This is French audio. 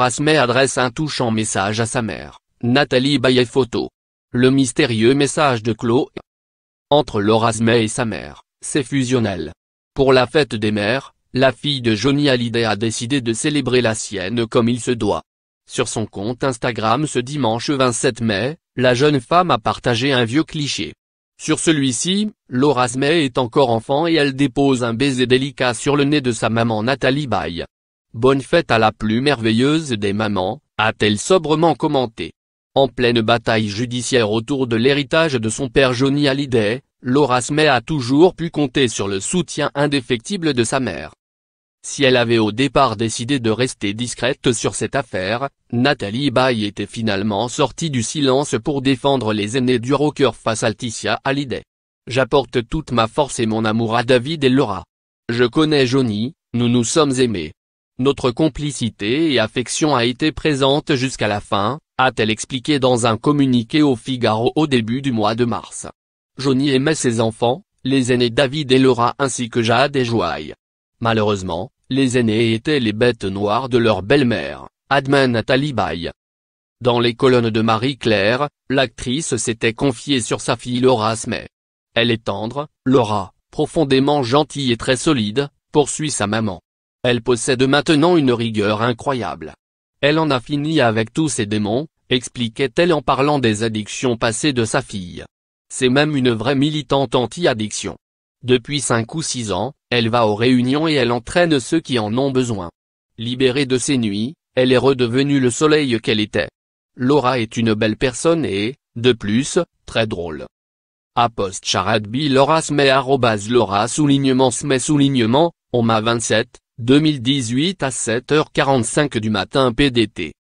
asmay adresse un touchant message à sa mère, Nathalie bayet photo. Le mystérieux message de Claude. Entre laura Smay et sa mère, c'est fusionnel. Pour la fête des mères, la fille de Johnny Hallyday a décidé de célébrer la sienne comme il se doit. Sur son compte Instagram ce dimanche 27 mai, la jeune femme a partagé un vieux cliché. Sur celui-ci, Laura est encore enfant et elle dépose un baiser délicat sur le nez de sa maman Nathalie Baye. Bonne fête à la plus merveilleuse des mamans, a-t-elle sobrement commenté. En pleine bataille judiciaire autour de l'héritage de son père Johnny Hallyday, Laura Smet a toujours pu compter sur le soutien indéfectible de sa mère. Si elle avait au départ décidé de rester discrète sur cette affaire, Nathalie Bay était finalement sortie du silence pour défendre les aînés du rocker face à Alticia Hallyday. J'apporte toute ma force et mon amour à David et Laura. Je connais Johnny, nous nous sommes aimés. Notre complicité et affection a été présente jusqu'à la fin, a-t-elle expliqué dans un communiqué au Figaro au début du mois de mars. Johnny aimait ses enfants, les aînés David et Laura ainsi que Jade et Joaille. Malheureusement, les aînés étaient les bêtes noires de leur belle-mère, Adman Nathalie Baye. Dans les colonnes de Marie-Claire, l'actrice s'était confiée sur sa fille Laura Smith. Elle est tendre, Laura, profondément gentille et très solide, poursuit sa maman. Elle possède maintenant une rigueur incroyable. Elle en a fini avec tous ses démons, expliquait-elle en parlant des addictions passées de sa fille. C'est même une vraie militante anti-addiction. Depuis cinq ou six ans, elle va aux réunions et elle entraîne ceux qui en ont besoin. Libérée de ses nuits, elle est redevenue le soleil qu'elle était. Laura est une belle personne et, de plus, très drôle. Apost Laura Laura soulignement soulignement, on m'a 27, 2018 à 7h45 du matin PDT.